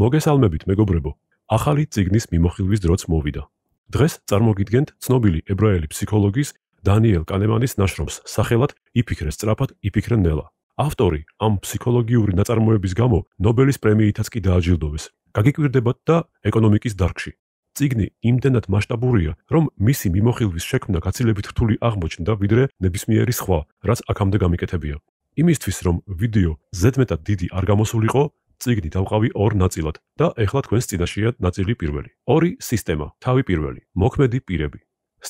მოგესალმებით მეგობრებო. ახალი ციგნის მიმოხილვის დროც მოვიდა. დღეს წარმოგიდგენთ ცნობილი ებრაელი ფსიქოლოგის დანიელ კანემანის ნაშრომს სახელად იფიქრე სწრაფად იფიქრე ნელა. ავტორი ამ ფსიქოლოგიური ნაწარმოების გამო ნობელის პრემიითაც კი დააჯილდოვეს. გაგიკვირდებათ და ეკონომიკის დარგში. ციგნი იმდენად მასშტაბურია, რომ მისი მიმოხილვის შექმნა გაცილებით რთული აღმოჩნდა ვიდრე ნებისმიერი სხვა, რაც აქამდე გამიკეთებია. იმისთვის რომ ვიდეო ზედმეტად დიდი არ გამოსულიყო, ციგნი დავყავი ორ ნაწილად და ახლა თქვენს წინაშეა ნაწილი პირველი. ორი სისტემა, თავი პირველი, მოქმედი პირები.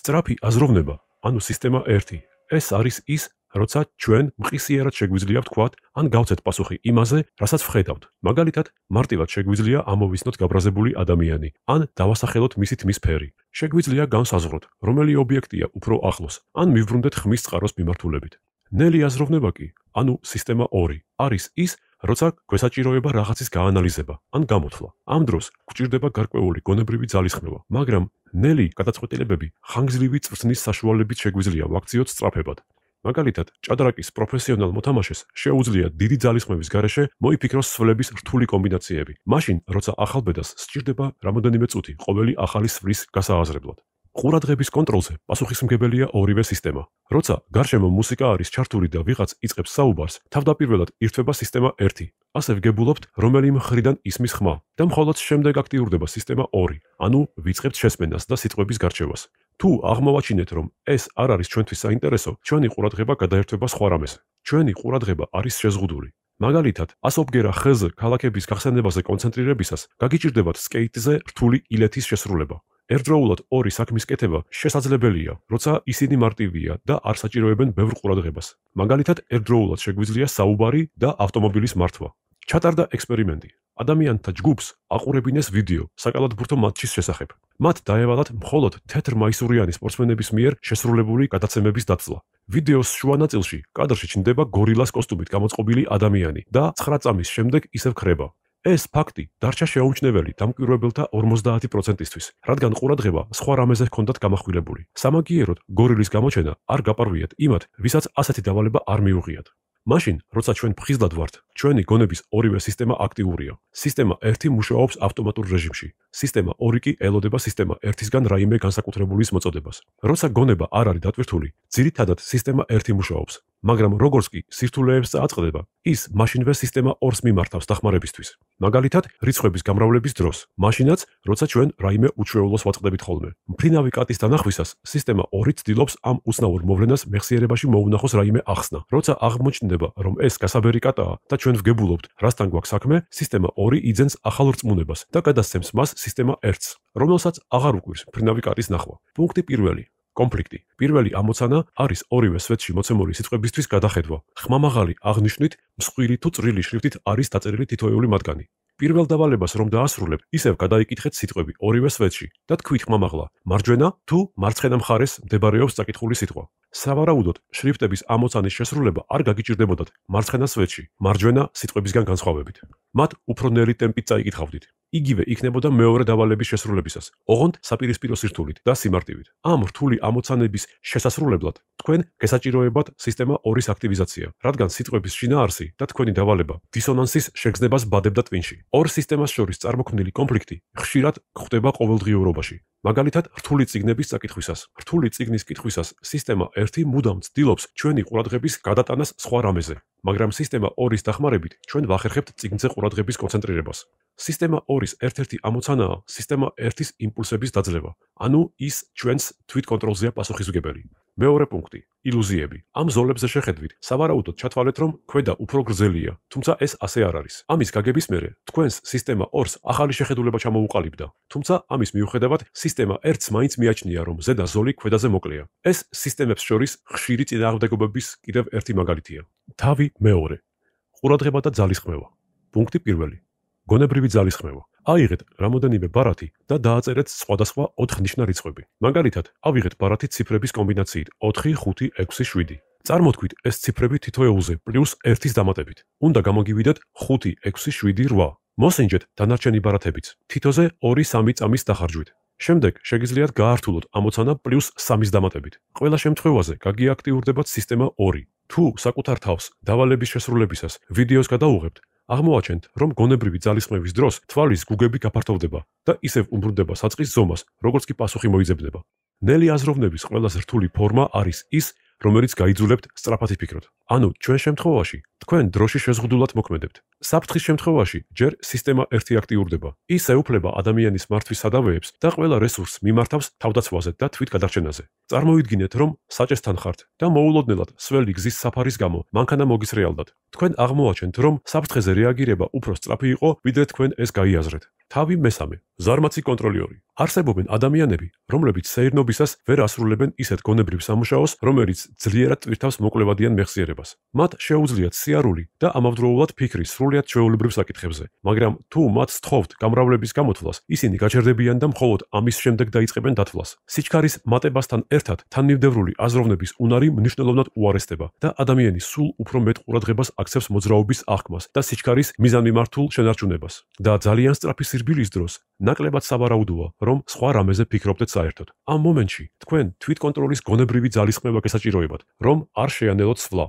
სტრაფი აზროვნება, ანუ სისტემა 1. ეს არის ის, როცა ჩვენ მყისიერად შეგვიძლია ვთქვათ, ან გავცეთ პასუხი იმაზე, რასაც ვხედავთ. მაგალითად, მარტივად შეგვიძლია ამოვისნოთ გაბრაზებული ადამიანი, ან დავასახელოთ მისით მის ფერი. შეგვიძლია განსაზღვროთ, რომელი ობიექტია უფრო ახლოს, ან მივბრუნდეთ ხმის წყაროს მიმართულებით. ნელი აზროვნება კი, ანუ სისტემა 2, არის ის, როცა გვესაჭიროება რაღაცის გაანალიზება ან გამოთვლა. ამ დროს გვჭირდება გარკვეული გონებრივი ძალისხმევა, მაგრამ ნელი გადაწყვეტილებები ხანგრძლივი წვრთნის საშუალებით შეგვიძლია ვაქციოთ სწრაფებად. მაგალითად, ჭადრაკის პროფესიონალ მოთამაშეს შეუძლია დიდი ძალისხმევის გარეშე მოიფიქროს სვლების რთული კომბინაციები, მაშინ როცა ახალბედას სჭირდება რამოდენიმე წუთი ყოველი ახალი სვლის გასააზრებლად. ყურადღების კონტროლზე პასუხისმგებელია ორივე სისტემა. როცა გარშემო მუსიკა არის ჩართული და ვიღაც იწყებს საუბარს, თავდაპირველად ერთვება სისტემა 1, ასე ვგებულობთ, რომელიმე ხრიდან ისმის ხმა და მხოლოდ შემდეგ აქტიურდება სისტემა 2, ანუ ვიწყებთ შესმენას და სიტყვების გარჩევას. თუ აღმოვაჩინეთ, რომ ეს არ არის ჩვენთვის საინტერესო, ჩვენი ყურადღება გადაერთვება სხვა რამეზე. ჩვენი ყურადღება არის შეზღუდული. მაგალითად, ასობგერა ხეზე ქალაქების გახსენებაზე კონცენტრირებისას, გაგიჭირდებათ სკეიტზე რთული ილეთის შესრულება. ერთდროულად ორი საქმის კეთება შესაძლებელია, როცა ისინი მარტივია და არ საჭიროებენ ბევრ ყურადღებას. მაგალითად, ერთდროულად შეგვიძლია საუბარი და ავტომობილის მართვა. ჩატარდა ექსპერიმენტი. ადამიანთა ჯგუფს აყურებინეს ვიდეო საკალათბურთო მატჩის შესახებ. მათ დაევალათ მხოლოდ თეთრ მაისურიანი სპორტსმენების მიერ შესრულებული გადაცემების დაცლა. ვიდეოს შუა ნაწილში კადრში ჩნდება გორილას კოსტუმით გამოწყობილი ადამიანი და 9 წამის შემდეგ ისევ ხრება. ეს ფაქტი დარჩა შეუმჩნეველი დამკვირვებელთა 50%-ისთვის, რადგან ყურადღება სხვა რამეზე ჰქონდათ გამახვილებული. სამაგიეროდ, გორილის გამოჩენა არ გაპარვიათ იმათ, ვისაც ასეთი დავალება არ მიუღიათ. მაშინ, როცა ჩვენ ფხიზლად ვართ, ჩვენი გონების ორივე სისტემა აქტიურია. სისტემა 1 მუშაობს ავტომატურ რეჟიმში. სისტემა 2 კი ელოდება სისტემა 1-ისგან რაიმე განსაკუთრებულის მოწოდებას. როცა გონება არ არის დატვირთული, ძირითადად სისტემა 1 მუშაობს, მაგრამ როგორც კი სირთულეებს წააწყდება, ის მაშინვე სისტემა ორს მიმართავს დახმარებისთვის. მაგალითად, რიცხვების გამრავლების დროს, მაშინაც, როცა ჩვენ რაიმე უჩვეულოს ვაწყდებით ხოლმე. მფრინავი კატის დანახვისას სისტემა ორი ცდილობს ამ უცნაურ მოვლენას მეხსიერებაში მოუნახოს რაიმე ახსნა. როცა აღმოჩნდება, რომ ეს გასაბერი კატაა და ჩვენ ვგებულობთ, რასთან გვაქვს საქმე, სისტემა ორი იძენს ახალ რწმუნებას და გადასცემს მას სისტემა ერთს, რომელსაც აღარ უკვირს მფრინავი კატის ნახვა. პუნქტი პირველი კონფლიქტი. პირველი ამოცანა არის ორივე სვეტში მოცემული სიტყვებისთვის გადახედვა. ხმამაღალი აღნიშნით მსხვილი თუ წრილი შრიფტით არის დაწერილი თითოეული მათგანი. პირველ დავალებას რომ დაასრულებ, ისევ გადაიკითხეთ სიტყვები ორივე სვეტში და თქვით ხმამაღლა: მარჯვენა თუ მარცხენა მხარეს მდებარეობს წაკითხული სიტყვა. სავარაუდოდ შრიფტების ამოცანის შესრულება არ გაგიჭირდებოდათ მარცხენა სვეტში, მარჯვენა სიტყვებისგან განსხვავებით. მათ უფრო ნერი ტემპით წაიკითხავდით. იგივე იქნებოდა მეორე დავალების შესრულებისას, ოღონდ საპირისპირო სირთულით და სიმარტივით. ამ რთული ამოცანების შესასრულებლად თქვენ გესაჭიროებათ სისტემა 2-ის აქტივიზაცია, რადგან სიტყვების შინაარსი და თქვენი დავალება დისონანსის შეგრძნებას ბადებდა ტვინში. ორ სისტემას შორის წარმოქმნილი კონფლიქტი ხშირად გვხვდება ყოველდღიურობაში, მაგალითად რთული ციგნების საკითხვისას რთული ციგნის კითხვისას სისტემა 1 მუდამ ცდილობს ჩვენი ყურადღების გადატანას სხვა რამეზე მაგრამ სისტემა 2-ის დახმარებით ჩვენ ვახერხებთ ციგნზე ყურადღების კონცენტრირებას სისტემა 2-ის ერთ-ერთი ამოცანაა სისტემა 1-ის იმპულსების დაძლევა ანუ ის ჩვენს თვითკონტროლზეა პასუხისგებელი მეორე პუნქტი ილუზიები. ამ ზოლებზე შეხედვით, სავარაუდოდ ჩათვალეთ, რომ ქვედა უფრო გრძელია, თუმცა ეს ასე არ არის. ამის გაგების მერე, თქვენს სისტემა 2-ს ახალი შეხედულება ჩამოუყალიბდა. თუმცა ამის მიუხედავად, სისტემა 1-ს მაინც მიაჩნია, რომ ზედა ზოლი ქვედაზე მოკლეა. ეს სისტემებს შორის ხშირი წინააღმდეგობების კიდევ ერთი მაგალითია. თავი მეორე. ყურადღება და ძალისხმევა. პუნქტი პირველი. გონებრივი ძალისხმევა. აიღეთ რამოდენიმე ბარათი და დააწერეთ სხვადასხვა 4 ნიშნა რიცხვები. მაგალითად, ავიღეთ ბარათი ციფრების კომბინაციით 4, 5, 6, 7. წარმოთქვით, ეს ციფრები თითოეულზე პლუს 1-ის დამატებით. უნდა გამოგივიდეთ 5, 6, 7, 8. მოსინჯეთ დანარჩენი ბარათებიც თითოზე 2-3 წამის დახარჯვით. შემდეგ შეგიძლიათ გაართულოთ ამოცანა პლუს 3-ის დამატებით. ყველა შემთხვევაზე გაგიაქტიურდება სისტემა 2. თუ საკუთარ თავს დავალების შესრულებისას ვიდეოს გადაუღებთ, აღმოაჩენთ, რომ გონებრივი ძალისხმევის დროს თვალის გუგები გაფართოვდება და ისევ უბრუნდება საწყის ზომას, როგორც კი პასუხი მოიძებნება. ნელი აზროვნების ყველაზე რთული ფორმა არის ის, რომელიც გაიძულებთ სწრაფად იფიქროთ. ანუ ჩვენ შემთხვევაში თქვენ დროში შეზღუდულად მოქმედებთ. საფრთხის შემთხვევაში ჯერ სისტემა ერთი აქტიურდება. ის ეუფლება ადამიანის მართვის სადავეებს და ყველა რესურსს მიმართავს თავდაცვაზე და თვით გადარჩენაზე. წარმოიდგინეთ, რომ საჭესთან ხართ და მოულოდნელად სველი გზის საფარის გამო მანქანა მოგისრეალდათ. თქვენ აღმოაჩენთ, რომ საფრთხეზე რეაგირება უფრო სწრაფი იყო, ვიდრე თქვენ ეს გაიაზრეთ. თავი მესამე, ზარმაცი კონტროლიორი. არსებობენ ადამიანები, რომლებიც საერთნობისას ვერ ასრულებენ ისეთ გონებრივ სამუშაოს, რომელიც ძლიერად ტვირთავს მოკლევადიან მეხსიერებას. მათ შეუძლიათ სიარული და ამავდროულად ფიქრი სრულიად ჩვეულებრივ საკითხებზე, მაგრამ თუ მათ სთხოვთ გამრავლების გამოთვლას, ისინი გაჩერდებიან და მხოლოდ ამის შემდეგ დაიწყებენ დათვლას. სიჩქარის მატებასთან ერთად თანმიმდევრული აზროვნების უნარი მნიშვნელოვნად უარესდება და ადამიანი სულ უფრო მეტ ყურადღებას აქცევს მოძრაობის აღქმას და სიჩქარის მიზანმიმართულ შენარჩუნებას. და ძალიან სწრაფი სირბილის დროს ნაკლებად სავარაუდოა რომ სხვა რამეზე ფიქრობდეთ საერთოდ. ამ მომენტში თქვენ თვითკონტროლის გონებრივი ძალისხმევა გასაჭიროებათ, რომ არ შეანელოთ სვლა.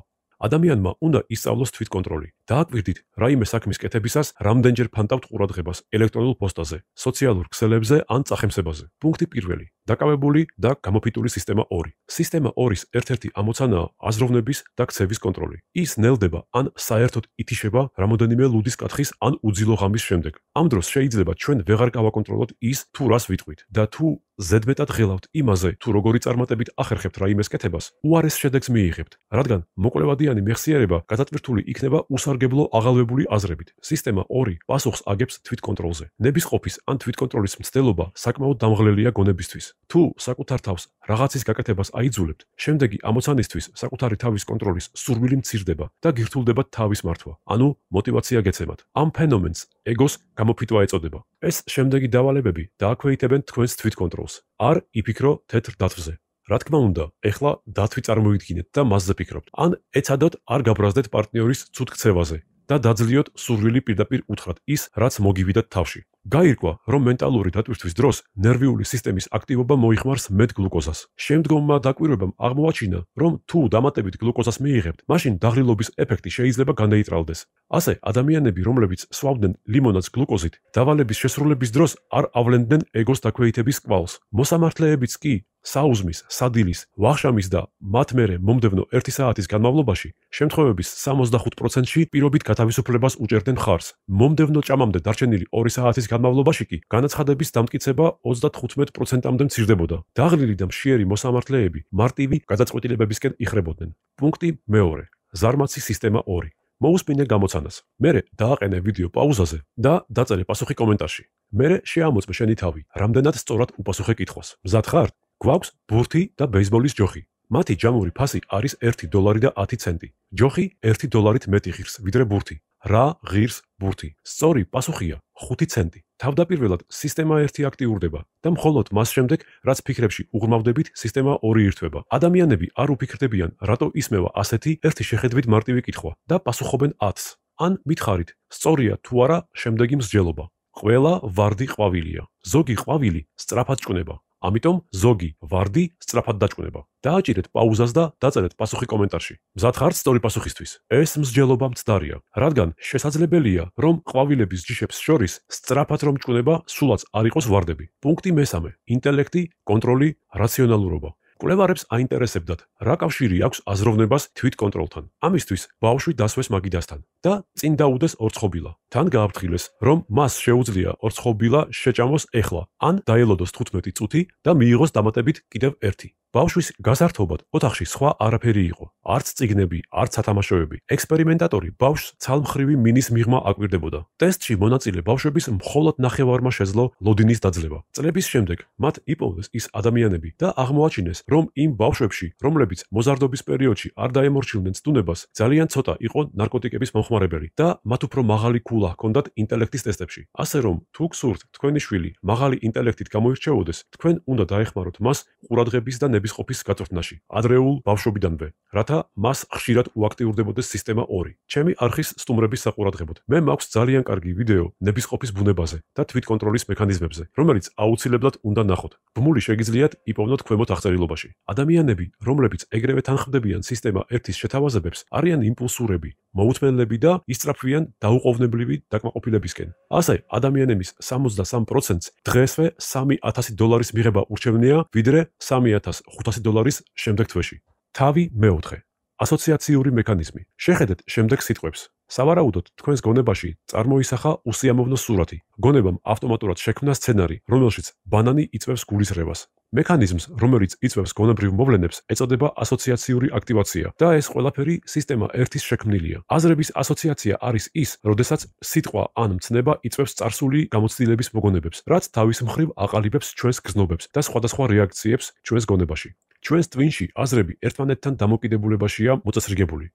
ადამიანმა უნდა ისწავლოს თვითკონტროლი. დააკვირდით რაიმე საქმის კეთებისას, რამდენჯერ ფანტავთ ყურადღებას ელექტრონულ პოსტაზე, სოციალურ ქსელებზე ან წახემსებაზე. პუნქტი 1. დაკავებული და გამოფიტული სისტემა 2. სისტემა 2-ის ერთ-ერთი ამოცანაა აზროვნების და ქცევის კონტროლი. ის ნელდება ან საერთოდ ითიშება რამოდენიმე ლუდის კათხის ან უძილო ღამის შემდეგ. ამ დროს შეიძლება ჩვენ ვეღარ გავაკონტროლოთ ის, თუ რას ვიტყვით და თუ ზედმეტად ღელავთ იმაზე, თუ როგორი წარმატებით ახერხებთ რაიმეს კეთებას, უარეს შედეგს მიიღებთ, რადგან მოკლევადიანი მეხსიერება გადაწყვეტული იქნება უსარგებლო აღალვებული აზრებით. სისტემა 2 პასუხს აგებს თვითკონტროლზე. ნების ყოფის ან თვითკონტროლის მცდელობა საკმაოდ დამღლელია გონებისთვის. თუ საკუთარ თავს რაღაცის გაკეთებას აიძულებთ, შემდეგი ამოცანისთვის საკუთარი თავის კონტროლის სურვილი მცირდება და გირთულდება თავის მართვა, ანუ мотиваცია გეცემათ. ამ ფენომენს ეგოს გამოფიტვა ეწოდება. ეს შემდეგი დავალებები დააქვეითებენ თქვენს თვითკონტროლს. არ იფიქრო თეთრ დათვზე. რა თქმა უნდა, ეხლა დათვი წარმოიდგინეთ და მასზე ფიქრობთ. ან ეცადოთ არ გაბრაზდეთ პარტნიორის ცუდ ქცევაზე და დაძლიოთ სურვილი პირდაპირ უთხრათ ის, რაც მოგივიდა თავში. გაირკვა, რომ მენტალური დატვირთვის დროს ნერვიული სისტემის აქტივობა მოიხმარს მეტ გლუკოზას. შემდგომმა დაკვირვებამ აღმოაჩინა, რომ თუ დამატებით გლუკოზას მიიღებთ, მაშინ დაღლილობის ეფექტი შეიძლება განეიტრალდეს. ასე, ადამიანები, რომლებიც სვავდნენ ლიმონადს გლუკოზით, დავალების შესრულების დროს არ ავლენდნენ ეგოს დაქვეითების კვალს. მოსამართლეებიც კი საუზმის, სადილის, ვახშამის და მათ მერე მომდევნო 1 საათის განმავლობაში შემთხვევების 75%-ში პირობით გათავისუფლებას უჭერდნენ ხარს. მომდევნო ჭამამდე დარჩენილი 2 საათის განმავლობაში კი განაცხადების დამტკიცება 35%-ამდე მცირდებოდა. დაღლილი და მშიერი მოსამართლეები მარტივი გადაწყვეტილებებისკენ იხრებოდნენ. პუნქტი მეორე. ზარმაცი სისტემა 2. მოუსმინე გამოცანას. მე დააყენე ვიდეო პაუზაზე და დაწერე პასუხი კომენტარში. მე შეამოწმე შენი თავი, რამდენად სწორად უპასუხე კითხვას. მზად ხარ? გვაქვს ბურთი და ბეისბოლის ჯოხი. მათი ჯამური ფასი არის 1 დოლარი და 10 ცენტი. ჯოხი 1 დოლარით მეტი ღირს, ვიდრე ბურთი. რა ღირს ბურთი? სწორი პასუხია 5 ცენტი. თავდაპირველად სისტემა 1 აქტიურდება და მხოლოდ მას შემდეგ, რაც ფიქრებში უღრმავდებით, სისტემა 2 ირთვება. ადამიანები არ უფიქრდებიან, რატო ისმევა ასეთი ერთი შეხედვით მარტივი კითხვა და პასუხობენ 10-ს. ან მითხარით, სწორია თუ არა შემდეგი მსჯელობა. ყველა ვარდი ყვავილია. ზოგი ყვავილი სწრაფად ჭუნება, ამიტომ ზოგი ვარდი სწრაფად დაჭუნება. დააჭირეთ პაუზას და დაწერეთ პასუხი კომენტარში. მზად ხართ სწორი პასუხისთვის. ეს მსჯელობა მწდარია, რადგან შესაძლებელია, რომ ყვავილების ჯიშებს შორის სწრაფად რომ ჭუნება სულაც არ იყოს ვარდები. პუნქტი მე-3. ინტელექტი, კონტროლი, რაციონალურობა. კვლევარებს აინტერესებდათ, რა კავშირი აქვს აზროვნებას თვითკონტროლთან. ამისთვის ბავშვი დასვეს მაგიდასთან და წინ დაუდეს ორცხობილა. თან გააფრთხილეს, რომ მას შეუძლია ორცხობილა შეჭამოს ეხლა, ან დაელოდოს 15 წუთი და მიიღოს დამატებით კიდევ ერთი. ბავშვის გასართობად ოთახში სხვა არაფერი იყო. არც ციგნები, არც სათამაშოები. ექსპერიმენტატორი ბავშვს ცალმხრივი მინის მიღმა აკვირდებოდა. ტესტში მონაწილე ბავშვების მხოლოდ ნახევარმა შეძლო ლოდინის დაძლევა. წლების შემდეგ მათ იპოვეს ის ადამიანები და აღმოაჩინეს, რომ იმ ბავშვებში, რომლებიც მოზარდობის პერიოდში არ დაემორჩილდნენ სტუნებას, ძალიან ცოტა იყო ნარკოტიკების მომხმარებელი და მათ უფრო მაღალი ქულა ჰქონდათ ინტელექტის ტესტებში. ასე რომ, თუ გსურთ თქვენი შვილი მაღალი ინტელექტით გამოირჩეოდეს, თქვენ უნდა დაეხმაროთ მას ყურადღების და ნების ყოფის გაწვრთნაში ადრეულ ბავშვობიდანვე რათა მას ხშირად უაქტიურდებოდეს სისტემა 2 ჩემი არქის სტუმრების საყურადღებოდ მე მაქვს ძალიან კარგი ვიდეო ნების ყოფის ბუნებაზე და თვითკონტროლის მექანიზმებზე რომელიც აუცილებლად უნდა ნახოთ ბმული შეგიძლიათ იპოვნოთ ქვემოთ აღწერილობაში ადამიანები რომლებიც ეგრევე თანხმდებიან სისტემა 1-ის შეთავაზებებს არიან იმპულსურები მოუწმენლები და ისწრაფვიან დაუყოვნებლივი დაკმაყოფილებისკენ. ასე, ადამიანების 63%-ს დღესვე 3000 დოლარის მიღება ურჩევნია, ვიდრე 3500 დოლარის შემდეგ თვეში. თავი მეოთხე. ასოციაციური მექანიზმი. შეხედეთ შემდეგ სიტყვებს. სავარაუდოდ, თქვენს გონებაში წარმოისახა უსიამოვნო სურათი. გონებამ ავტომატურად შექმნა სცენარი, რომელშიც ბანანი იწევს გულის რევას მექანიზმს, რომელიც იწვევს გონებრივ მოვლენებს, ეწოდება ასოციაციური აქტივაცია და ეს ყველაფერი სისტემა ერთის შექმნილია. აზრების ასოციაცია არის ის, როდესაც სიტყვა ან მცნება იწვევს წარსული გამოცდილების მოგონებებს, რაც თავის მხრივ აყალიბებს ჩვენს გზნობებს და სხვადასხვა რეაქციებს ჩვენს გონებაში. ჩვენს ტვინში აზრები ერთმანეთთან დამოკიდებულებაშია მოწესრიგებული.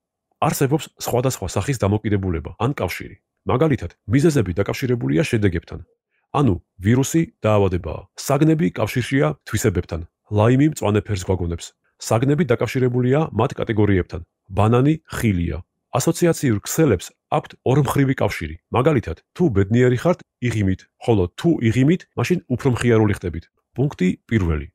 არსებობს სხვადასხვა სახის დამოკიდებულება ან კავშირი. მაგალითად, მიზეზები დაკავშირებულია შედეგებთან, ანუ ვირუსი დაავადებაა. საგნები კავშირშია თვისებებთან. ლაიმი მწვანე ფერს გვაგონებს. საგნები დაკავშირებულია მათ კატეგორიებთან. ბანანი ხილია. ასოციაციურ ქსელებს აქვთ ორმხრივი კავშირი. მაგალითად, თუ ბედნიერი ხართ, იღიმით, ხოლო თუ იღიმით, მაშინ უფრო მხიარული ხდებით. პუნქტი 1.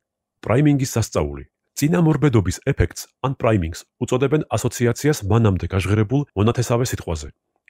პრაიმინგის სასწაული. ძინამორბედობის ეფექტს ან პრაიმინგს უწოდებენ ასოციაციას მანამდე გაჟღერებულ მონათესავე სიტყვაზე.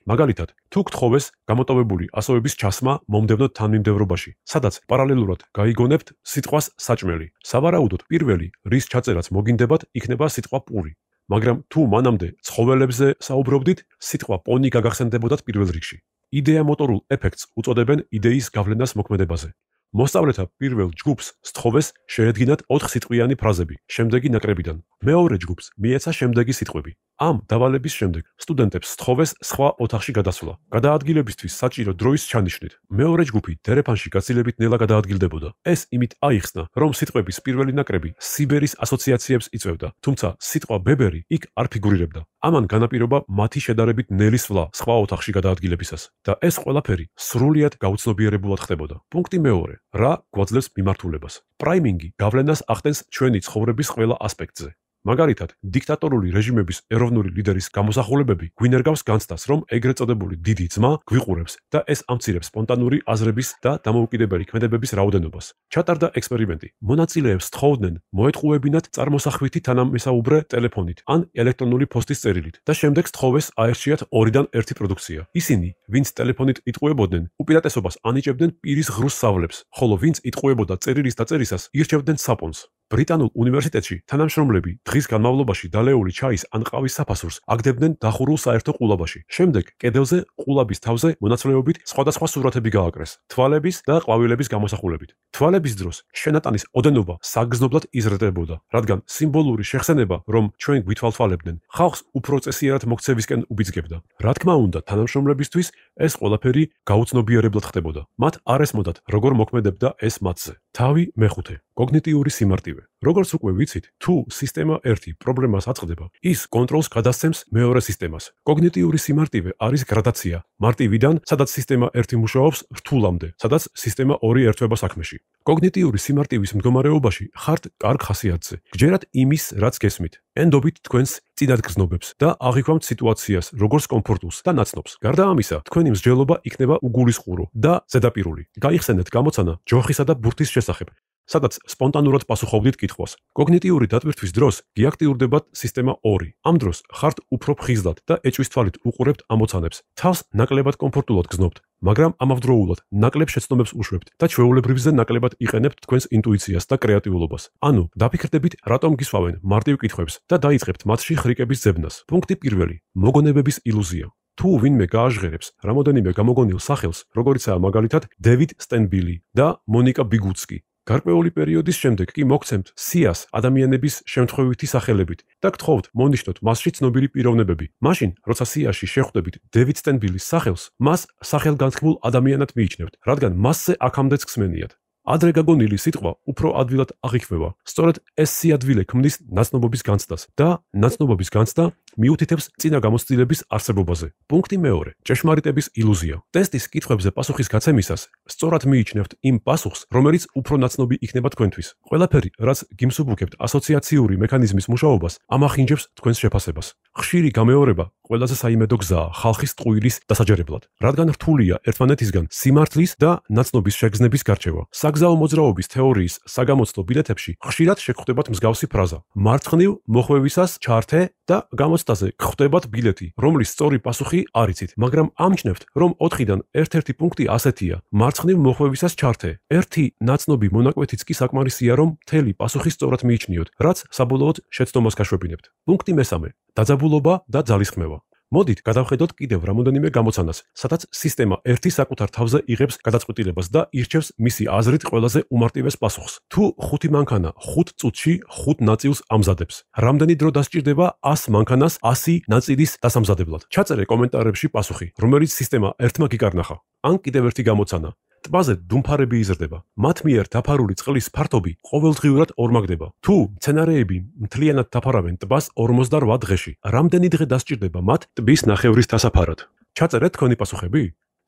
მაგალითად, თუ გთხოვეს გამოტოვებული ასოების ჩასმა მომდევნო თანმიმდევრობაში, სადაც პარალელურად გაიგონებთ სიტყვას საჭმელი. სავარაუდოდ, პირველი, რის ჩაწერაც მოგინდებათ, იქნება სიტყვა პური. მაგრამ თუ მანამდე ცხოველებზე საუბრობდით, სიტყვა პონი გაგახსენდებოდათ პირველ რიგში. იდეა მოტორულ ეფექტს უწოდებენ იდეის გავლენას მოქმედებაზე. მოსწავლეთა პირველ ჯგუფს სთხოვეს შეედგინათ 4 სიტყვიანი ფრაზები შემდეგი ნაკრებიდან. მეორე ჯგუფს მიეცა შემდეგი სიტყვები. ამ დავალების შემდეგ სტუდენტებს სთხოვეს სხვა ოთახში გადასვლა. გადაადგილებისთვის საჭირო დროის ჩანიშნით. მეორე ჯგუფი დერეფანში გასილებით ნელა გადაადგილდებოდა. ეს იმით აიხსნა, რომ სიტყვების პირველი ნაკრები სიბერის ასოციაციებს იწევდა, თუმცა სიტყვა ბებერი იქ არ ფიგურირებდა. ამან განაპირობა მათი შედარებით ნელი სვლა სხვა ოთახში გადაადგილებისას და ეს ყველაფერი სრულიად გაუცნობიერებულად ხდებოდა. პუნქტი მეორე რა გვაძლევს მიმართულებას. პრაიმინგი გავლენას ახდენს ჩვენი ცხოვრების ყველა ასპექტზე. მაგალითად, დიქტატორული რეჟიმების ეროვნული ლიდერის გამოსახულებები გვინერგავს განცდას, რომ ეგრეთ წოდებული დიდი ძმა გვიყურებს და ეს ამცირებს სპონტანური აზრების და დამოუკიდებელი ქმედებების რაოდენობას. ჩატარდა ექსპერიმენტი. მონაწილეებს თხოვდნენ, მოეთხოვებინათ წარმოსახვითი თანამესაუბრე ტელეფონით ან ელექტრონული ფოსტის წერილით და შემდეგ თხოვეს აერჩიათ ორიდან ერთი პროდუქცია. ისინი, ვინც ტელეფონით იტყუებოდნენ, უპირატესობას ანიჭებდნენ პირის ღრუს სავლებს, ხოლო ვინც იტყუებოდა წერილის დაწერისას, ირჩევდნენ საპონს. ბრიტანულ უნივერსიტეტში თანამშრომლები დღის განმავლობაში დალეული ჩაის ან ყავის საფასურს აგდებდნენ დახურულ საერთო ყულაბაში. შემდეგ კედელზე ყულაბის თავზე მონაცვლეობით სხვადასხვა სურათები გააკრეს, თვალების და ყვავილების გამოსახულებით. თვალების დროს შენატანის ოდენობა საგზნობლად იზრდებოდა, რადგან სიმბოლური შეხსენება, რომ ჩვენ გვითვალთვალებდნენ, ხალხს უპროცესიერად მოქცევისკენ უბიძგებდა. რა თქმა უნდა, თანამშრომლებისთვის ეს ყველაფერი გაუცნობიერებლად ხდებოდა. მათ არ ესმოდათ, როგორ მოქმედებდა ეს მათზე. თავი მეხუთე. კოგნიტიური სიმართლე ასევე. როგორც უკვე ვიცით, თუ სისტემა 1 პრობლემას აწყდება, ის კონტროლს გადასცემს მეორე სისტემას. კოგნიტიური სიმარტივე არის გრადაცია, მარტივიდან, სადაც სისტემა 1 მუშაობს, რთულამდე, სადაც სისტემა 2 ერთვება საქმეში. კოგნიტიური სიმარტივის მდგომარეობაში ხართ კარგ ხასიათზე. გჯერათ იმის, რაც გესმით. ენდობით თქვენს წინადგზნობებს და აღიქვამთ სიტუაციას როგორც კომფორტულს და ნაცნობს. გარდა ამისა, თქვენი მსჯელობა იქნება უგულისხმო და ზედაპირული. გაიხსენეთ გამოცანა ჯოხისა და ბურთის შესახებ. სადაც სპონტანურად პასუხობდით კითხვას. კოგნიტიური დატვირთვის დროს გიაქტიურდება სისტემა 2. ამ დროს ხართ უფრო ფხიზლად და ეჭვის თვალით უყურებთ ამოცანებს. თავს ნაკლებად კომფორტულად გრძნობთ, მაგრამ ამავდროულად ნაკლებ შეცდომებს უშვებთ და ჩვეულებრივზე ნაკლებად იყენებთ თქვენს ინტუიციას და კრეატიულობას. ანუ დაფიქრდებით, რატომ გისვავენ მარტივ კითხვებს და დაიწყებთ მათში ხრიკების ძებნას. პუნქტი 1. მოგონებების ილუზია. თუ ვინმე გააჟღერებს რამოდენიმე გამოგონილ სახელს, როგორიცაა მაგალითად დევიდ სტენბილი და მონიკა ბიგუცკი, გარკვეული პერიოდის შემდეგ კი მოგცემთ სიას ადამიანების შემთხვევითი სახელებით და გთხოვთ მონიშნოთ მასში ცნობილი პიროვნებები. მაშინ, როცა სიაში შეხვდებით დევიდ სტენბილის სახელს, მას სახელგანთქმულ ადამიანად მიიჩნევთ, რადგან მასზე აქამდეც ხსმენიათ. ადრე გაგონილი სიტყვა უფრო ადვილად აღიქმება. სწორედ ეს სიადვილე ქმნის ნაცნობობის განცდას და ნაცნობობის განცდა მიუთითებს წინა გამოცდილების არსებობაზე. პუნქტი მეორე: ჭეშმარიტების ილუზია. ტესტის კითხვებზე პასუხის გაცემისას, სწორად მიიჩნევთ იმ პასუხს, რომელიც უფრო ნაცნობი იქნება თქვენთვის. ყველაფერი, რაც გიმსუბუქებთ ასოციაციური მექანიზმის მუშაობას, ამახინჯებს თქვენს შეფასებას. ხშირი გამეორება ყველაზე საიმედო გზაა ხალხის ტყუილის დასაჯერებლად, რადგან რთულია ერთმანეთისგან სიმართლის და ნაცნობის შეგრძნების გარჩევა. საგზაო მოძრაობის თეორიის საგამოცდო ბილეთებში ხშირად შეგხვდებათ მსგავსი ფრაზა: მარცხნივ მოხვევისას ჩართე და გამოც პოსტაზე გხვდებათ ბილეთი, რომლის სწორი პასუხი არიცით, მაგრამ ამჩნევთ, რომ 4-დან 1-1 პუნქტი ასეთია. მარცხნივ მოხვევისას ჩართე. 1 ნაცნობი მონაკვეთიც კი საკმარისია, რომ მთელი პასუხი სწორად მიიჩნიოთ, რაც საბოლოოდ შეცდომას გაშვებინებთ. პუნქტი მესამე: დაძაბულობა და ძალისხმევა. მოდით გადავხედოთ კიდევ რამოდენიმე გამოცანას, სადაც სისტემა ერთი საკუთარ თავზე იღებს გადაწყვეტილებას და ირჩევს მისი აზრით ყველაზე უმარტივეს პასუხს. თუ 5 მანქანა 5 წუთში 5 ნაწილს ამზადებს, რამდენი დრო დასჭირდება 100 მანქანას 100 ნაწილის დასამზადებლად? ჩაწერე კომენტარებში პასუხი, რომელიც სისტემა ერთმა გიკარნახა. ან კიდევ ერთი გამოცანა, ტბაზე დუმფარები იზრდება. მათ მიერ დაფარული წყლის ფართობი ყოველდღიურად ორმაგდება. თუ მცენარეები მთლიანად დაფარავენ ტბას 48 დღეში, რამდენი დღე დასჭირდება მათ ტბის ნახევრის დასაფარად? ჩაწერეთ თქვენი პასუხები.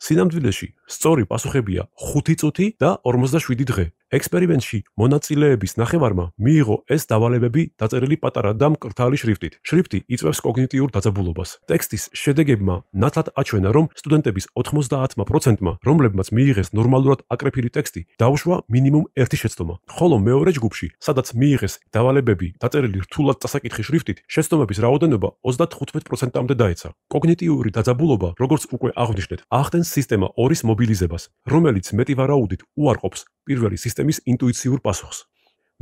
სინამდვილეში, სწორი პასუხებია 5 წუთი და 47 დღე. ექსპერიმენტში მონაწილეების ნახევარმა მიიღო ეს დავალებები დაწერილი პატარა და მკრთალი შრიფტით. შრიფტი იწვევს კოგნიტიურ დაძაბულობას. ტექსტის შედეგებმა ნათლად აჩვენა, რომ სტუდენტების 90%-მა, რომლებმაც მიიღეს ნორმალურად აკრეფილი ტექსტი, დაუშვა მინიმუმ ერთი შეცდომა. ხოლო მეორე ჯგუფში, სადაც მიიღეს დავალებები დაწერილი რთულად დასაკითხი შრიფტით, შეცდომების რაოდენობა 35%-მდე დაეცა. კოგნიტიური დაძაბულობა, როგორც უკვე აღვნიშნეთ, ახდენს სისტემა 2-ის მობილიზებას, რომელიც მეტი ვარაუდით უარყოფს პირველი სისტემის ინტუიციურ პასუხს.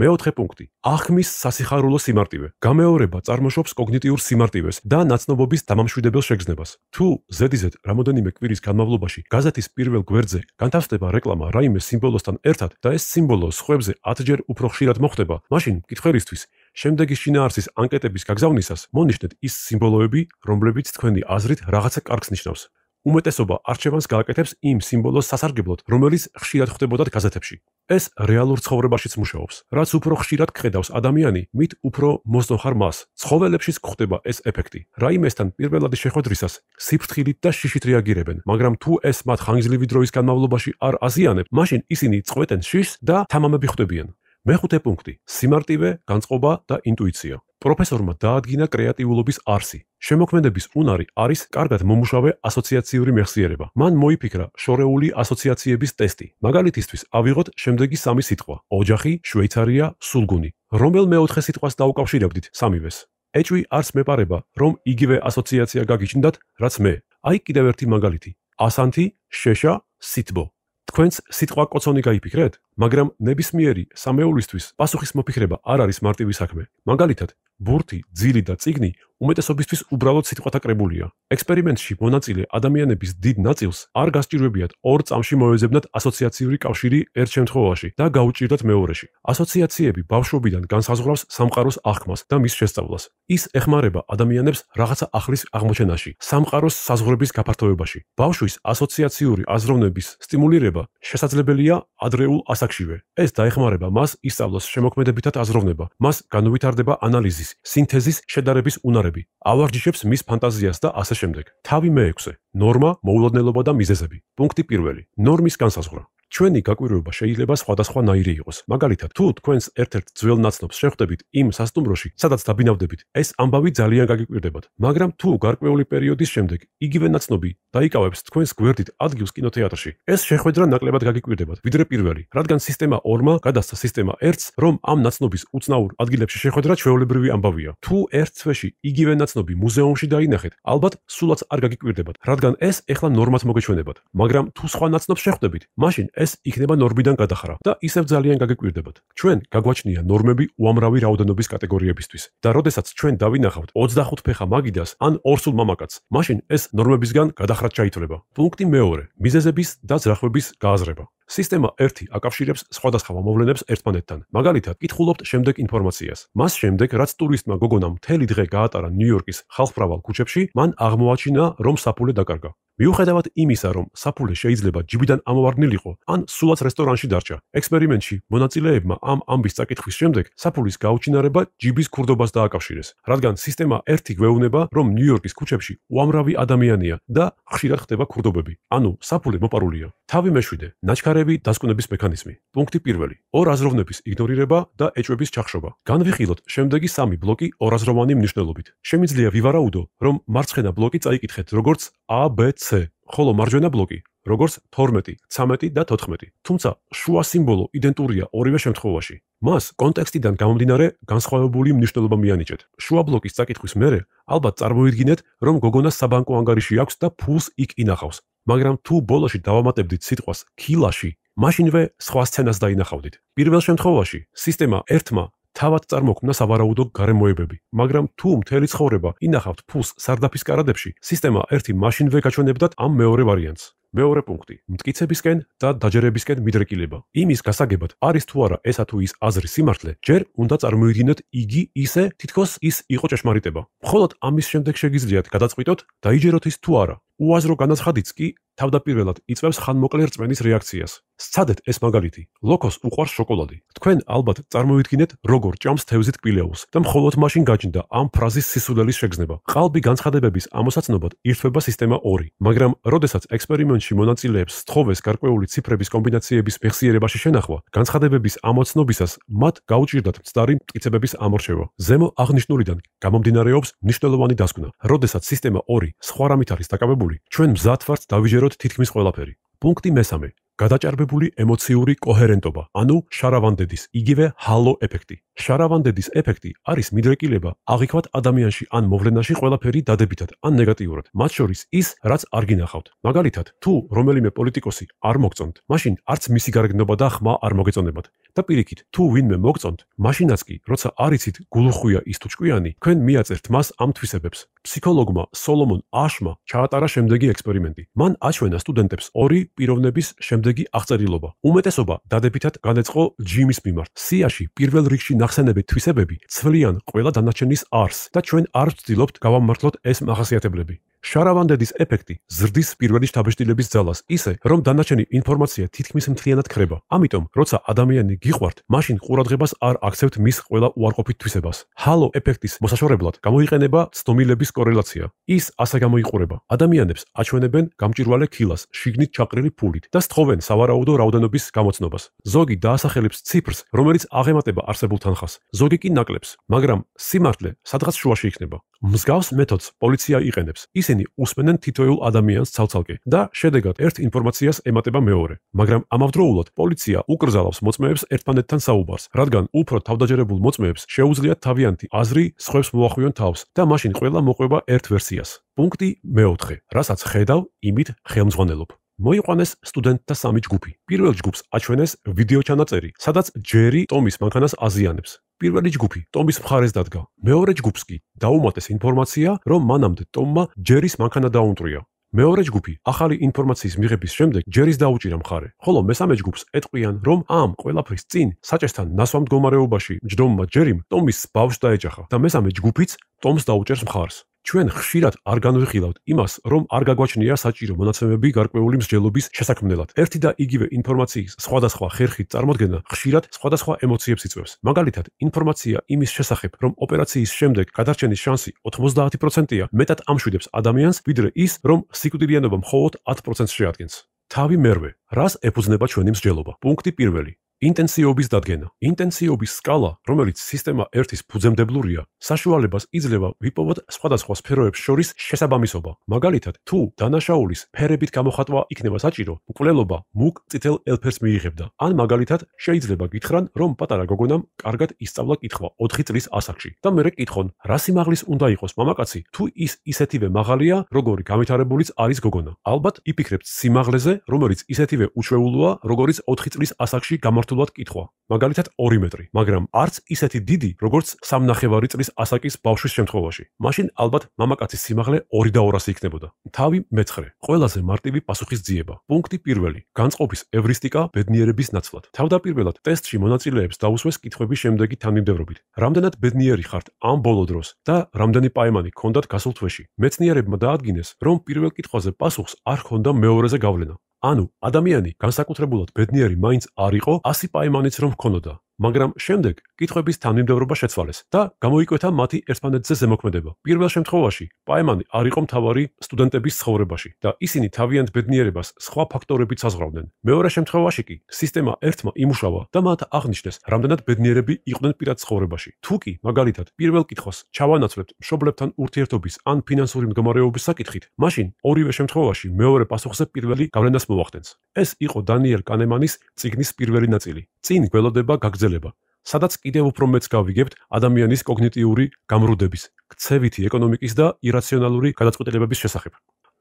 მეოთხე პუნქტი. ახმის სასიხარულო სიმარტივე. გამეორება წარმოშობს კოგნიტიურ სიმარტივეს და ნაცნობობის დამამშვიდებელ შეგრძნებას. თუ ზედიზედ რამოდენიმე კვირის განმავლობაში გაზეთის პირველ გვერდზე განთავსდება რეკლამა რაიმე სიმბოლოსთან ერთად და ეს სიმბოლო სხვებზე 10ჯერ უფრო ხშირად მოხდება, მაშინ მკითხველისთვის შემდეგი შინაარსის ანკეტების გაგზავნისას მონიშნეთ ის სიმბოლოები, რომლებიც თქვენი აზრით რაღაცა კარგს ნიშნავს. უმეტესობა არჩევანს გააკეთებს იმ სიმბოლოს სასარგებლოდ, რომელიც ხშირად ხვდებოდა გაზეთებში. ეს რეალურ ცხოვრებაშიც მუშაობს. რაც უფრო ხშირად ხედავს ადამიანი, მით უფრო მოსწონხარ მას. ცხოველებშიც გვხვდება ეს ეფექტი. რაიმესთან პირველადი შეხვედრისას სიფრთხილით და შიშით რეაგირებენ, მაგრამ თუ ეს მათ ხანგრძლივი დროის განმავლობაში არ აზიანებ, მაშინ ისინი წყვეტენ შიშს და თამამები ხვდებიან. მეხუთე პუნქტი: სიმარტივე, განწყობა და ინტუიცია. პროფესორმა დაადგინა კრეატიულობის არსი. შემოქმედების უნარი არის კარგად მომუშავე ასოციაციური მეხსიერება. მან მოიფიქრა შორეული ასოციაციების ტესტი. მაგალითისთვის, ავიღოთ შემდეგი სამი სიტყვა: ოჯახი, შვეიცარია, სულგუნი. რომელ მეოთხე სიტყვას დაუკავშირებდით სამივეს? ეჭვი არს მეპარება, რომ იგივე ასოციაცია გაგიჩნდათ, რაც მე. აი კიდევ ერთი მაგალითი: ასანთი, შეშა, სითბო. თქვენს სიტყვა კოცონი გაიფიქრეთ, მაგრამ ნებისმიერი სამეულისთვის პასუხის მოფიქრება არ არის მარტივი საქმე. მაგალითად, ბურთი, ძილი და წიგნი უმეტესობისთვის უბრალოდ სიტყვათა კრებულია. ექსპერიმენტში მონაწილე ადამიანების დიდ ნაწილს არ გასჭირვებიათ ორ წამში მოეზებნათ ასოციაციური კავშირი ერთ შემთხვევაში და გაუჭირდათ მეორეში. ასოციაციები ბავშვობიდან განსაზღვრავს სამყაროს აღქმას და მის შესწავლას. ის ეხმარება ადამიანებს რაღაცა ახლის აღმოჩენაში, სამყაროს საზღვრების გაფართოებაში. ბავშვის ასოციაციური აზროვნების სტიმულირება შესაძლებელია ადრეულ ასაკშივე. ეს დაეხმარება მას ისწავლოს შემოქმედებითად აზროვნება, მას განუვითარდება ანალიზის, სინთეზის, შედარების უნარები ხმარები. ავარჯიშებს მის ფანტაზიას და ასე შემდეგ. თავი მე-6. ნორმა, მოულოდნელობა და მიზეზები. პუნქტი 1. ნორმის განსაზღვრა. ჩვენი გაკვირვება შეიძლება სხვადასხვანაირი იყოს. მაგალითად, თუ თქვენს ერთ-ერთ ძველ ნაცნობს შეხვდებით იმ სასტუმროში, სადაც დაბინავდებით, ეს ამბავი ძალიან გაგიკვირდებათ. მაგრამ თუ გარკვეული პერიოდის შემდეგ იგივე ნაცნობი დაიკავებს თქვენს გვერდით ადგილს კინოთეატრში, ეს შეხვედრა ნაკლებად გაგიკვირდებათ, ვიდრე პირველი, რადგან სისტემა 2-მა გადასცა სისტემა 1-ს, რომ ამ ნაცნობის უცნაურ ადგილებში შეხვედრა ჩვეულებრივი ამბავია. თუ ერთ წვეში იგივე ნაცნობი მუზეუმში დაინახეთ, ალბათ სულაც არ გაგიკვირდებათ, რადგან ეს ეხლა ნორმას მოგეჩვენებათ. მაგრამ თუ სხვა ნაცნობს შეხვდებით, მაშინ ეს იქნება ნორმიდან გადახრა და ისევ ძალიან გაგეკვირდებათ. ჩვენ გაგვაჩნია ნორმები უამრავი რაოდენობის კატეგორიებისთვის და როდესაც ჩვენ დავინახავთ 25 ფეხა მაგიდას ან ორსულ მამაკაც, მაშინ ეს ნორმებისგან გადახრა ჩაითვლება. პუნქტი მეორე: მიზეზების და ზრახვების გააზრება. სისტემა 1 აკავშირებს სხვადასხვა მომავლენებს ერთმანეთთან. მაგალითად, ეკითხულობთ შემდეგ ინფორმაციას. მას შემდეგ, რაც ტურისტმა გოგონამ მთელი დღე გაატარა ნიუ-იორკის ხალხმრავალ ქუჩებში, მან აღმოაჩინა, რომ საფულე დაკარგა. მიუხედავად იმისა, რომ საფულე შეიძლება ჯიბიდან ამოვარდნილიყო, ან სულაც რესტორანში დარჩა. ექსპერიმენტში მონაწილეებმა ამ ამბის წაკითხვის შემდეგ საფულის გაუჩინარება ჯიბის ქურდობას დააკავშირეს, რადგან სისტემა 1 გვეუბნება, რომ ნიუ-იორკის ქუჩებში უამრავი ადამიანია და ხშირად ხდება ქურდობები. ანუ საფულე მოპარულია. თავი მეშვიდე, ნაჩქარ ჩაღარები დასკვნების მექანიზმი. პუნქტი 1. ორაზროვნების იგნორირება და ეჭვების ჩახშობა. განვიხილოთ შემდეგი სამი ბლოკი ორაზროვანი მნიშვნელობით. შემიძლია ვივარაუდო, რომ მარცხენა ბლოკი წაიკითხეთ როგორც A, B, C, ხოლო მარჯვენა ბლოკი როგორც 12, 13 და 14. თუმცა შუა სიმბოლო იდენტურია ორივე შემთხვევაში. მას კონტექსტიდან გამომდინარე განსხვავებული მნიშვნელობა მიანიჭეთ. შუა ბლოკის საკითხის მერე ალბათ წარმოიდგინეთ, რომ გოგონას საბანკო ანგარიში აქვს და ფულს იქ ინახავს. მაგრამ თუ ბოლოში დავამატებდით სიტყვას ქილაში, მაშინვე სხვა სცენას დაინახავდით. პირველ შემთხვევაში სისტემა ერთმა თავად წარმოქმნა სავარაუდო გარემოებები, მაგრამ თუ მთელი ცხოვრება ინახავთ ფულს სარდაფის კარადებში, სისტემა ერთი მაშინვე გაჩვენებდათ ამ მეორე ვარიანტს. მეორე პუნქტი მткиცებისკენ და დაჯერებისკენ მიდრეკილება იმის გასაგებად არის თუ არა ესა თუ ის აზრი სიმართლე ჯერ უნდა წარმოიდგინოთ იგი ისე თითქოს ის იყო ჭეშმარიტება მხოლოდ ამის შემდეგ შეგიძლიათ გადაწყვიტოთ დაიჯეროთ ის თუ არა უაზრო განაცხადიც კი თავდაპირველად იწევს ხანმოკლე რწმენის რეაქციას. სცადეთ ეს მაგალითი. ლოკოს უყვარს შოკოლადი. თქვენ ალბათ წარმოვიდგინეთ, როგორ ჭამს თევზით კბილეოს და მხოლოდ მაშინ გაჩნდა ამ ფრაზის სისულელის შეგრძნება. ყალბი განცხადებების ამოსაცნობად ირთვება სისტემა 2, მაგრამ როდესაც ექსპერიმენტში მონაწილეებს თხოვეს გარკვეული ციფრების კომბინაციების მეხსიერებაში შენახვა, განცხადებების ამოცნობისას მათ გაუჭირდათ მცდარი მტკიცებების ამორჩევა. ზემო აღნიშნულიდან გამომდინარეობს მნიშვნელოვანი დასკვნა. როდესაც სისტემა 2 სხვა რამით არის დაკავებული, ჩვენ მზად ვართ დავიჯეროთ ვფიქროთ თითქმის ყველაფერი. პუნქტი მესამე. გადაჭარბებული ემოციური კოჰერენტობა, ანუ შარავანდედის იგივე ჰალო ეფექტი. შარავანდედის ეფექტი არის მიდრეკილება აღიქვათ ადამიანში ან მოვლენაში ყველაფერი დადებითად ან ნეგატიურად, მათ შორის ის, რაც არ გინახავთ. მაგალითად, თუ რომელიმე პოლიტიკოსი არ მოგწონთ, მაშინ არც მისი გარეგნობა და ხმა არ მოგეწონებათ. და პირიქით, თუ ვინმე მოგწონთ, მაშინაც კი, როცა არიცით გულუხვია ის თუ ჭკვიანი, თქვენ მიაწერთ მას ამ თვისებებს. ფსიქოლოგმა სოლომონ აშმა ჩაატარა შემდეგი ექსპერიმენტი. მან აშვენა სტუდენტებს ორი პიროვნების შემდეგ შემდეგი აღწერილობა. უმეტესობა დადებითად განეწყო ჯიმის მიმართ. სიაში პირველ რიგში ნახსენები თვისებები ცვლიან ყველა დანარჩენის არს და ჩვენ არ ვცდილობთ გავამართლოთ ეს მახასიათებლები. შარავანდედის ეფექტი ზრდის პირველი შთაბეჭდილების ძალას ისე, რომ დანარჩენი ინფორმაცია თითქმის მთლიანად ქრება. ამიტომ, როცა ადამიანი გიყვართ, მაშინ ყურადღებას არ აქცევთ მის ყველა უარყოფით თვისებას. ჰალო ეფექტის მოსაშორებლად გამოიყენება ცნობილების კორელაცია. ის ასე გამოიყურება: ადამიანებს აჩვენებენ გამჭირვალე ქილას, შიგნით ჩაყრილი ფულით და სწხვენ სავარაუდო რაოდენობის გამოცნობას. ზოგი დაასახელებს ციფრს, რომელიც აღემატება არსებულ თანხას. ზოგი კი ნაკლებს, მაგრამ სიმართლე სადღაც შუაში იქნება. მსგავს მეთოდს პოლიცია იყენებს. ისინი უსმენენ თითოეულ ადამიანს ცალ-ცალკე და შედეგად ერთ ინფორმაციას ემატება მეორე. მაგრამ ამავდროულად პოლიცია უკრძალავს მოწმეებს ერთმანეთთან საუბარს, რადგან უფრო თავდაჯერებულ მოწმეებს შეუძლიათ თავიანთი აზრი სხვებს მოახვიონ თავს და მაშინ ყველა მოყვება ერთ ვერსიას. პუნქტი მეოთხე. რასაც ხედავ, იმით ხელმძღვანელობ. მოიყვანეს სტუდენტთა სამი ჯგუფი. პირველ ჯგუფს აჩვენეს ვიდეო ჩანაწერი, სადაც ჯერი ტომის მანქანას აზიანებს. პირველი ჯგუფი ტომის მხარეს დადგა. მეორე ჯგუფს კი დაუმატეს ინფორმაცია, რომ მანამდე ტომმა ჯერის მანქანა დაუნტრია. მეორე ჯგუფი ახალი ინფორმაციის მიღების შემდეგ ჯერის დაუჭირა მხარე, ხოლო მესამე ჯგუფს ეტყვიან, რომ ამ ყველაფრის წინ საჭესთან ნასვამ მდგომარეობაში ჯდომმა ჯერიმ ტომის ბავშვ დაეჯახა და მესამე ჯგუფიც ტომს დაუჭერს მხარს. ჩვენ ხშირად არ განვიხილავთ იმას, რომ არ გაგვაჩნია საჭირო მონაცემები გარკვეული მსჯელობის შესაქმნელად. ერთი და იგივე ინფორმაციის სხვადასხვა ხერხით წარმოქმნა ხშირად სხვადასხვა ემოციებს იწვევს. მაგალითად, ინფორმაცია იმის შესახებ, რომ ოპერაციის შემდეგ გადარჩენის შანსი 90%-ია, მეტად ამშვიდებს ადამიანს, ვიდრე ის, რომ სიკვდილიანობა მხოლოდ 10%-ს შეადგენს. თავი მერვე, რას ეფუძნება ჩვენი მსჯელობა? პუნქტი პირველი ინტენსიობის დადგენა. ინტენსიობის სკალა, რომელიც სისტემა ერთის ფუძემდებლურია, საშუალებას იძლევა ვიპოვოთ სხვადასხვა სფეროებს შორის შესაბამისობა. მაგალითად, თუ დანაშაულის ფერებით გამოხატვა იქნება საჭირო, მკვლელობა მუქ წითელ ელფერს მიიღებდა. ან მაგალითად, შეიძლება გითხრან, რომ პატარა გოგონამ კარგად ისწავლა კითხვა 4 წლის ასაკში. და მე რეკითხონ, რა სიმაღლის უნდა იყოს მამაკაცი, თუ ის ისეთივე მაღალია, როგორი გამეთარებულიც არის გოგონა. ალბათ, იფიქრებთ სიმაღლეზე, რომელიც ისეთივე უშვეულოა, როგორიც 4 წლის ასაკში გამო ჩართულად კითხვა. მაგალითად 2 მეტრი, მაგრამ არც ისეთი დიდი, როგორც 3.5 წლის ასაკის ბავშვის შემთხვევაში. მაშინ ალბათ მამაკაცის სიმაღლე 2-200 იქნებოდა. თავი მეცხრე. ყველაზე მარტივი პასუხის ძიება. პუნქტი 1. განწყობის ევრიстика ბედნიერების ნაცვლად. თავდაპირველად ტესტში მონაწილეებს დაუსვეს კითხვების შემდეგი თანმიმდევრობით. რამდენად ბედნიერი ხართ ამ ბოლო დროს და რამდენი პაემანი ქონდათ გასულ თვეში? მეცნიერებმა დაადგინეს, რომ პირველ კითხვაზე პასუხს არ ჰქონდა მეორეზე გავლენა. ანუ ადამიანი განსაკუთრებულად ბედნიერი მაინც არ იყო 100 პაემანიც რომ ჰქონოდა მაგრამ შემდეგ კითხების თანმიმდევრობა შეცვალეს და გამოიკვეთა მათი ერთმანეთზე ზემოქმედება. პირველ შემთხვევაში, პაემანი არ იყო მთავარი სტუდენტების ცხოვრებაში და ისინი თავიანთ ბედნიერებას სხვა ფაქტორებით საზღვრავდნენ. მეორე შემთხვევაში კი სისტემა ერთმა იმუშავა და მათ აღნიშნეს, რამდენად ბედნიერები იყვნენ პირად ცხოვრებაში. თუ კი, მაგალითად, პირველ კითხოს ჩავანაცვლებთ მშობლებთან ურთიერთობის ან ფინანსური მდგომარეობის საკითხით, მაშინ ორივე შემთხვევაში მეორე პასუხზე პირველი გავლენას მოახდენს. ეს იყო დანიელ კანემანის ციგნის პირველი ნაწილი. წინ გველოდება გაგზ გაგრძელება, სადაც კიდევ უფრო მეც გავიგებთ ადამიანის კოგნიტიური გამრუდების, ქცევითი ეკონომიკის და irrationalური გადაწყვეტილებების შესახებ.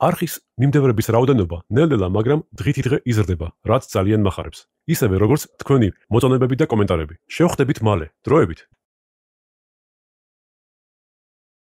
არხის მიმდევრების რაოდენობა ნელ-ნელა, მაგრამ დღითიდღე იზრდება, რაც ძალიან מחარებს. ისევე როგორც თქვენი მოწონებები და კომენტარები. შევხვდებით მალე. დროებით.